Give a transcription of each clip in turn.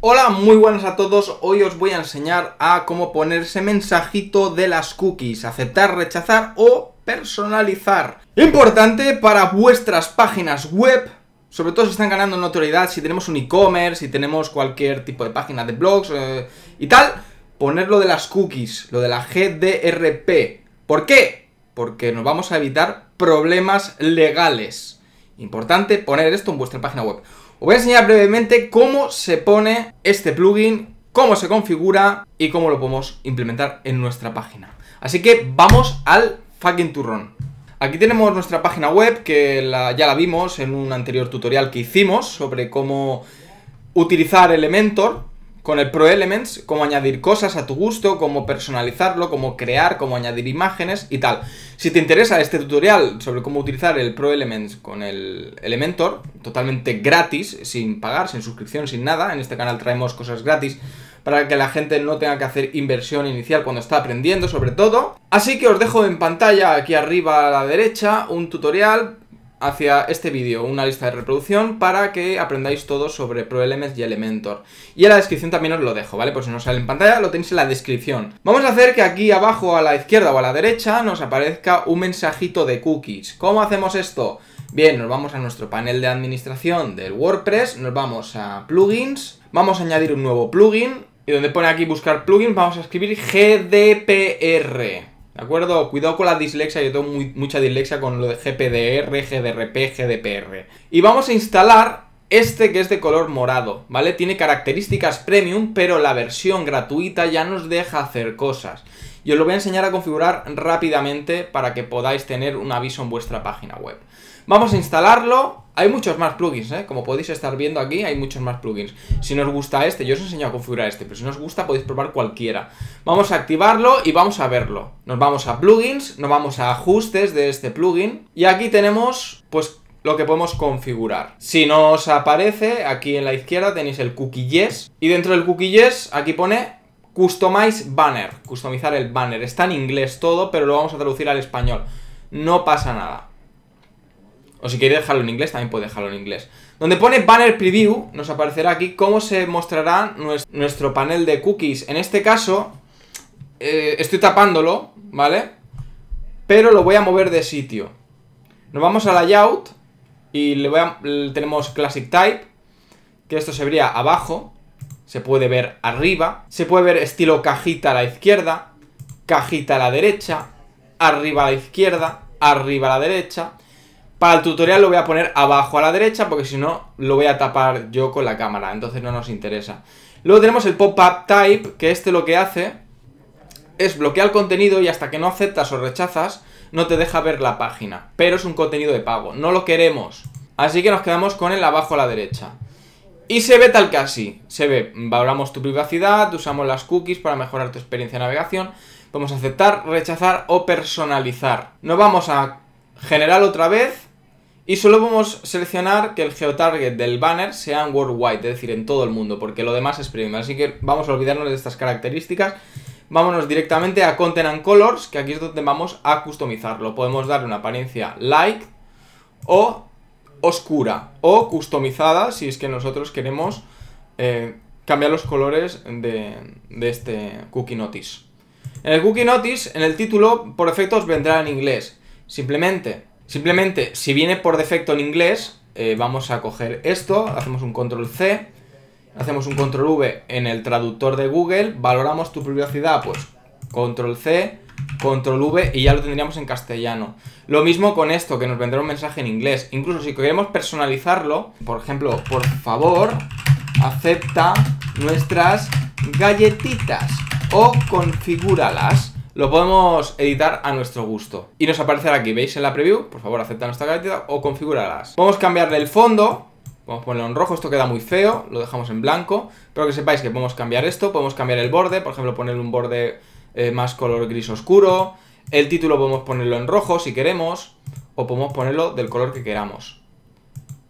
Hola, muy buenas a todos. Hoy os voy a enseñar a cómo poner ese mensajito de las cookies, aceptar, rechazar o personalizar. Importante para vuestras páginas web, sobre todo si están ganando notoriedad, si tenemos un e-commerce, si tenemos cualquier tipo de página de blogs eh, y tal, poner lo de las cookies, lo de la GDRP. ¿Por qué? Porque nos vamos a evitar problemas legales. Importante poner esto en vuestra página web. Os voy a enseñar brevemente cómo se pone este plugin, cómo se configura y cómo lo podemos implementar en nuestra página. Así que vamos al fucking turrón. Aquí tenemos nuestra página web que ya la vimos en un anterior tutorial que hicimos sobre cómo utilizar Elementor con el Pro Elements, cómo añadir cosas a tu gusto, cómo personalizarlo, cómo crear, cómo añadir imágenes y tal. Si te interesa este tutorial sobre cómo utilizar el Pro Elements con el Elementor, totalmente gratis, sin pagar, sin suscripción, sin nada, en este canal traemos cosas gratis para que la gente no tenga que hacer inversión inicial cuando está aprendiendo sobre todo. Así que os dejo en pantalla aquí arriba a la derecha un tutorial hacia este vídeo una lista de reproducción para que aprendáis todo sobre ProElements y Elementor. Y en la descripción también os lo dejo, ¿vale? Por si no sale en pantalla, lo tenéis en la descripción. Vamos a hacer que aquí abajo a la izquierda o a la derecha nos aparezca un mensajito de cookies. ¿Cómo hacemos esto? Bien, nos vamos a nuestro panel de administración del WordPress, nos vamos a plugins, vamos a añadir un nuevo plugin y donde pone aquí buscar plugins vamos a escribir GDPR. ¿De acuerdo? Cuidado con la dislexia, yo tengo mucha dislexia con lo de GPDR, GDRP, GDPR. Y vamos a instalar este que es de color morado, ¿vale? Tiene características premium, pero la versión gratuita ya nos deja hacer cosas. Y os lo voy a enseñar a configurar rápidamente para que podáis tener un aviso en vuestra página web. Vamos a instalarlo, hay muchos más plugins, ¿eh? Como podéis estar viendo aquí, hay muchos más plugins. Si nos gusta este, yo os enseño a configurar este, pero si nos os gusta podéis probar cualquiera. Vamos a activarlo y vamos a verlo. Nos vamos a plugins, nos vamos a ajustes de este plugin y aquí tenemos, pues, lo que podemos configurar. Si nos aparece, aquí en la izquierda tenéis el cookie y dentro del cookie aquí pone customize banner, customizar el banner. Está en inglés todo, pero lo vamos a traducir al español. No pasa nada. O si queréis dejarlo en inglés, también puede dejarlo en inglés. Donde pone Banner Preview, nos aparecerá aquí cómo se mostrará nuestro panel de cookies. En este caso, eh, estoy tapándolo, ¿vale? Pero lo voy a mover de sitio. Nos vamos a Layout y tenemos Classic Type, que esto se vería abajo, se puede ver arriba, se puede ver estilo cajita a la izquierda, cajita a la derecha, arriba a la izquierda, arriba a la derecha para el tutorial lo voy a poner abajo a la derecha porque si no lo voy a tapar yo con la cámara, entonces no nos interesa. Luego tenemos el pop-up type, que este lo que hace es bloquear el contenido y hasta que no aceptas o rechazas no te deja ver la página, pero es un contenido de pago, no lo queremos. Así que nos quedamos con el abajo a la derecha. Y se ve tal que así. se ve, valoramos tu privacidad, usamos las cookies para mejorar tu experiencia de navegación, vamos a aceptar, rechazar o personalizar. Nos vamos a general otra vez y solo podemos seleccionar que el geotarget del banner sea en worldwide, es decir, en todo el mundo, porque lo demás es premium. Así que vamos a olvidarnos de estas características. Vámonos directamente a Content and Colors, que aquí es donde vamos a customizarlo. Podemos darle una apariencia light o oscura o customizada si es que nosotros queremos eh, cambiar los colores de, de este cookie notice. En el cookie notice, en el título, por defecto os vendrá en inglés. Simplemente Simplemente, si viene por defecto en inglés, eh, vamos a coger esto, hacemos un control C, hacemos un control V en el traductor de Google, valoramos tu privacidad, pues control C, control V y ya lo tendríamos en castellano. Lo mismo con esto, que nos vendrá un mensaje en inglés. Incluso si queremos personalizarlo, por ejemplo, por favor, acepta nuestras galletitas o configúralas lo podemos editar a nuestro gusto. Y nos aparecerá aquí, ¿veis? En la preview, por favor, acepta nuestra característica o configurarlas. Podemos cambiarle el fondo, Vamos a ponerlo en rojo, esto queda muy feo, lo dejamos en blanco, pero que sepáis que podemos cambiar esto, podemos cambiar el borde, por ejemplo ponerle un borde eh, más color gris oscuro, el título podemos ponerlo en rojo si queremos, o podemos ponerlo del color que queramos.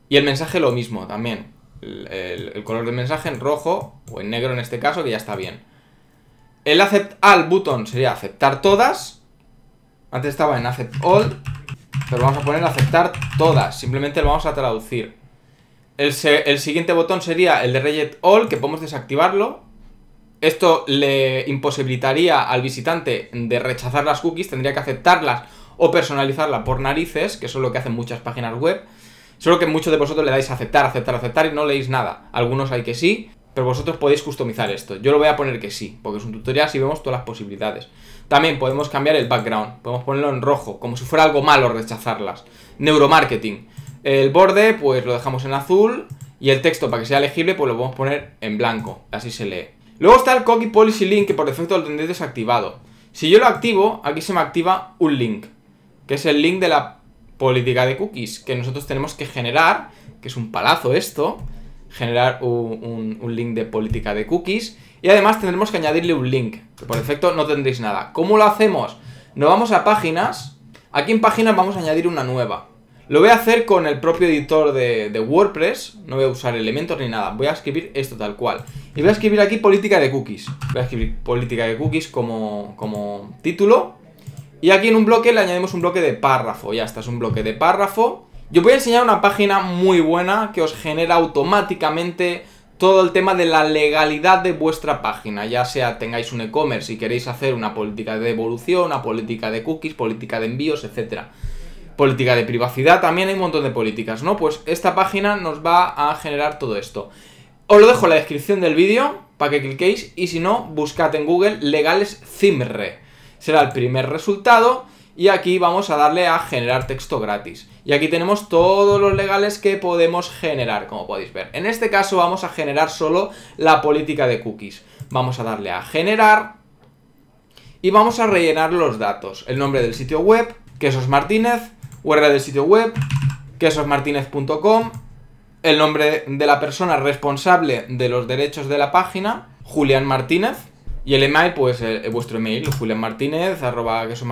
Y el mensaje lo mismo también, el color del mensaje en rojo o en negro en este caso, que ya está bien. El accept all button sería aceptar todas. Antes estaba en acept all. Pero vamos a poner aceptar todas. Simplemente lo vamos a traducir. El, siguiente botón sería el de reject all, que podemos desactivarlo. Esto le imposibilitaría al visitante de rechazar las cookies, tendría que aceptarlas o personalizarla por narices, que eso es lo que hacen muchas páginas web. Solo que muchos de vosotros le dais aceptar, aceptar, aceptar y no leéis nada. Algunos hay que sí, pero vosotros podéis customizar esto. Yo lo voy a poner que sí, porque es un tutorial y vemos todas las posibilidades. También podemos cambiar el background. Podemos ponerlo en rojo, como si fuera algo malo rechazarlas. Neuromarketing. El borde, pues lo dejamos en azul. Y el texto, para que sea legible, pues lo podemos poner en blanco. Así se lee. Luego está el Cookie Policy Link, que por defecto lo tendréis desactivado. Si yo lo activo, aquí se me activa un link, que es el link de la política de cookies, que nosotros tenemos que generar, que es un palazo esto, generar un, link de política de cookies y además tendremos que añadirle un link, por defecto no tendréis nada. ¿Cómo lo hacemos? Nos vamos a páginas, aquí en páginas vamos a añadir una nueva. Lo voy a hacer con el propio editor de, WordPress, no voy a usar elementos ni nada, voy a escribir esto tal cual. Y voy a escribir aquí política de cookies, voy a escribir política de cookies como, como título. Y aquí en un bloque le añadimos un bloque de párrafo, ya está, es un bloque de párrafo yo voy a enseñar una página muy buena que os genera automáticamente todo el tema de la legalidad de vuestra página, ya sea tengáis un e-commerce y queréis hacer una política de devolución, una política de cookies, política de envíos, etcétera. Política de privacidad, también hay un montón de políticas, ¿no? Pues esta página nos va a generar todo esto. Os lo dejo en la descripción del vídeo para que cliquéis y si no, buscad en Google legales CIMRE. Será el primer resultado y aquí vamos a darle a generar texto gratis. Y aquí tenemos todos los legales que podemos generar, como podéis ver. En este caso vamos a generar solo la política de cookies. Vamos a darle a generar y vamos a rellenar los datos. El nombre del sitio web, Quesos Martínez, URL del sitio web, quesosmartinez.com, el nombre de la persona responsable de los derechos de la página, Julián Martínez, y el email, pues eh, vuestro email, julianmartinez, Vosotros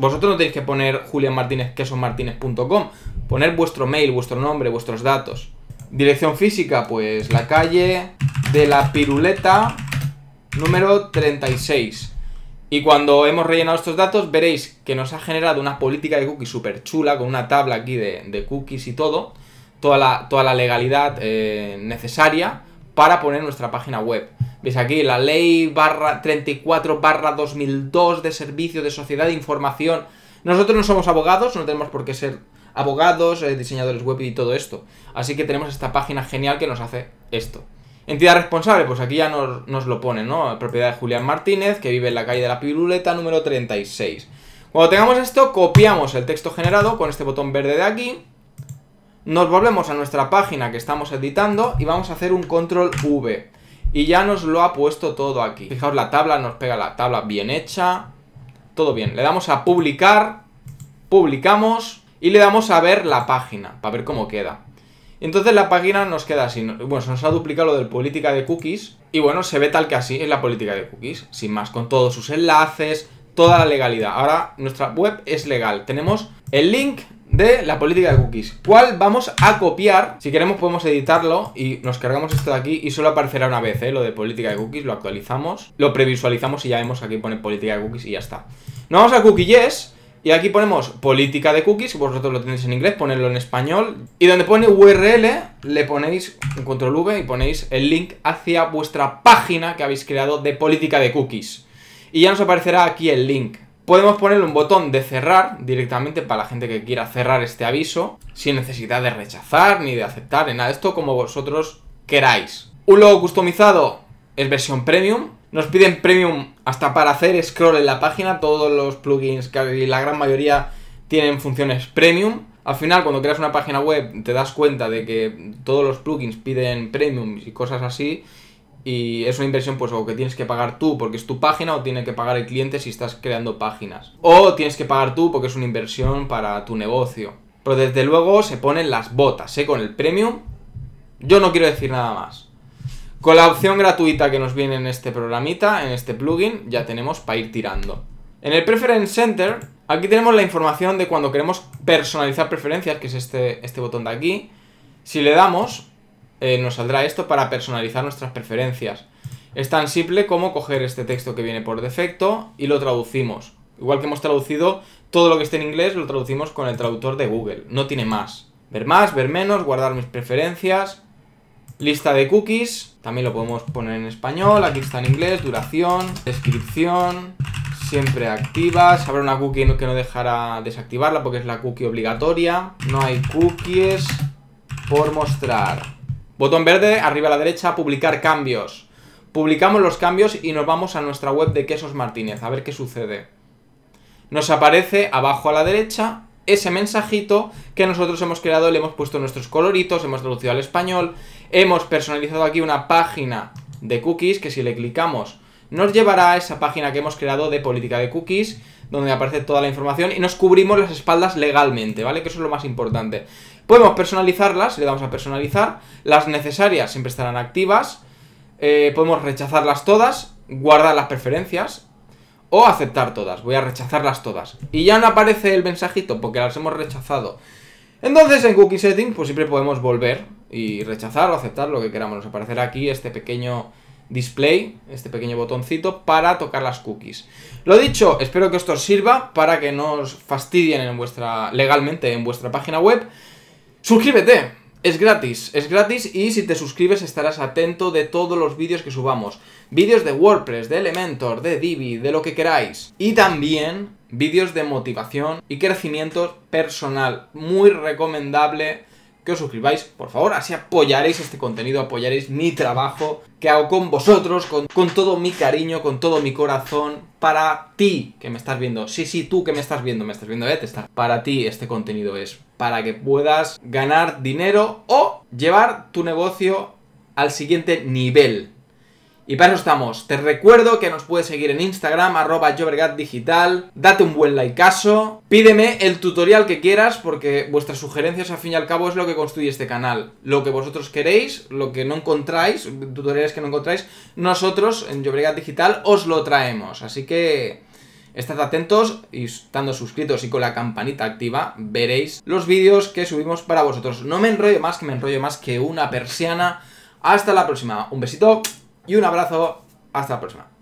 no tenéis que poner julianmartinezquesomartinez.com, poner vuestro mail, vuestro nombre, vuestros datos. Dirección física, pues la calle de la piruleta número 36. Y cuando hemos rellenado estos datos, veréis que nos ha generado una política de cookies súper chula, con una tabla aquí de, cookies y todo, toda la, legalidad eh, necesaria para poner nuestra página web. ¿Veis aquí? La ley barra 34 2002 de servicio de sociedad de información. Nosotros no somos abogados, no tenemos por qué ser abogados, eh, diseñadores web y todo esto. Así que tenemos esta página genial que nos hace esto. Entidad responsable, pues aquí ya nos, nos lo pone, ¿no? Propiedad de Julián Martínez, que vive en la calle de la Piruleta número 36. Cuando tengamos esto, copiamos el texto generado con este botón verde de aquí. Nos volvemos a nuestra página que estamos editando y vamos a hacer un control V. Y ya nos lo ha puesto todo aquí. Fijaos la tabla, nos pega la tabla bien hecha. Todo bien. Le damos a publicar. Publicamos. Y le damos a ver la página, para ver cómo queda. Entonces la página nos queda así. Bueno, se nos ha duplicado lo del política de cookies. Y bueno, se ve tal que así es la política de cookies. Sin más, con todos sus enlaces, toda la legalidad. Ahora nuestra web es legal. Tenemos el link de la política de cookies ¿Cuál vamos a copiar? Si queremos podemos editarlo y nos cargamos esto de aquí y solo aparecerá una vez, ¿eh? Lo de política de cookies, lo actualizamos, lo previsualizamos y ya vemos aquí pone política de cookies y ya está Nos vamos a cookies. yes y aquí ponemos política de cookies, vosotros lo tenéis en inglés, ponedlo en español Y donde pone URL le ponéis un control V y ponéis el link hacia vuestra página que habéis creado de política de cookies Y ya nos aparecerá aquí el link Podemos ponerle un botón de cerrar directamente para la gente que quiera cerrar este aviso, sin necesidad de rechazar ni de aceptar, ni nada, esto como vosotros queráis. Un logo customizado es versión premium. Nos piden premium hasta para hacer scroll en la página. Todos los plugins, que la gran mayoría, tienen funciones premium. Al final, cuando creas una página web, te das cuenta de que todos los plugins piden premium y cosas así y es una inversión pues o que tienes que pagar tú porque es tu página o tiene que pagar el cliente si estás creando páginas. O tienes que pagar tú porque es una inversión para tu negocio. Pero desde luego se ponen las botas, ¿eh? Con el premium yo no quiero decir nada más. Con la opción gratuita que nos viene en este programita, en este plugin, ya tenemos para ir tirando. En el Preference Center, aquí tenemos la información de cuando queremos personalizar preferencias, que es este, este botón de aquí. Si le damos, eh, nos saldrá esto para personalizar nuestras preferencias. Es tan simple como coger este texto que viene por defecto y lo traducimos. Igual que hemos traducido todo lo que esté en inglés, lo traducimos con el traductor de Google. No tiene más. Ver más, ver menos, guardar mis preferencias. Lista de cookies. También lo podemos poner en español. Aquí está en inglés. Duración, descripción. Siempre activas. Habrá una cookie que no dejará desactivarla porque es la cookie obligatoria. No hay cookies por mostrar. Botón verde, arriba a la derecha, publicar cambios. Publicamos los cambios y nos vamos a nuestra web de Quesos Martínez, a ver qué sucede. Nos aparece abajo a la derecha ese mensajito que nosotros hemos creado, le hemos puesto nuestros coloritos, hemos traducido al español, hemos personalizado aquí una página de cookies que si le clicamos nos llevará a esa página que hemos creado de política de cookies, donde aparece toda la información y nos cubrimos las espaldas legalmente, ¿vale? Que eso es lo más importante. Podemos personalizarlas, le damos a personalizar. Las necesarias siempre estarán activas. Eh, podemos rechazarlas todas, guardar las preferencias o aceptar todas. Voy a rechazarlas todas. Y ya no aparece el mensajito porque las hemos rechazado. Entonces en Cookie Settings pues siempre podemos volver y rechazar o aceptar lo que queramos. Nos aparecerá aquí este pequeño display, este pequeño botoncito para tocar las cookies. Lo dicho, espero que esto os sirva para que no os fastidien en vuestra, legalmente en vuestra página web. Suscríbete, es gratis, es gratis y si te suscribes estarás atento de todos los vídeos que subamos. Vídeos de WordPress, de Elementor, de Divi, de lo que queráis. Y también vídeos de motivación y crecimiento personal. Muy recomendable que os suscribáis, por favor, así apoyaréis este contenido, apoyaréis mi trabajo que hago con vosotros, con, todo mi cariño, con todo mi corazón, para ti que me estás viendo. Sí, sí, tú que me estás viendo, me estás viendo, eh, te está. Para ti este contenido es para que puedas ganar dinero o llevar tu negocio al siguiente nivel. Y para eso estamos. Te recuerdo que nos puedes seguir en Instagram, arroba digital. Date un buen likeazo. Pídeme el tutorial que quieras porque vuestras sugerencias al fin y al cabo es lo que construye este canal. Lo que vosotros queréis, lo que no encontráis, tutoriales que no encontráis, nosotros en Jobregat Digital os lo traemos. Así que... Estad atentos y estando suscritos y con la campanita activa veréis los vídeos que subimos para vosotros. No me enrollo más, que me enrollo más que una persiana. Hasta la próxima. Un besito y un abrazo. Hasta la próxima.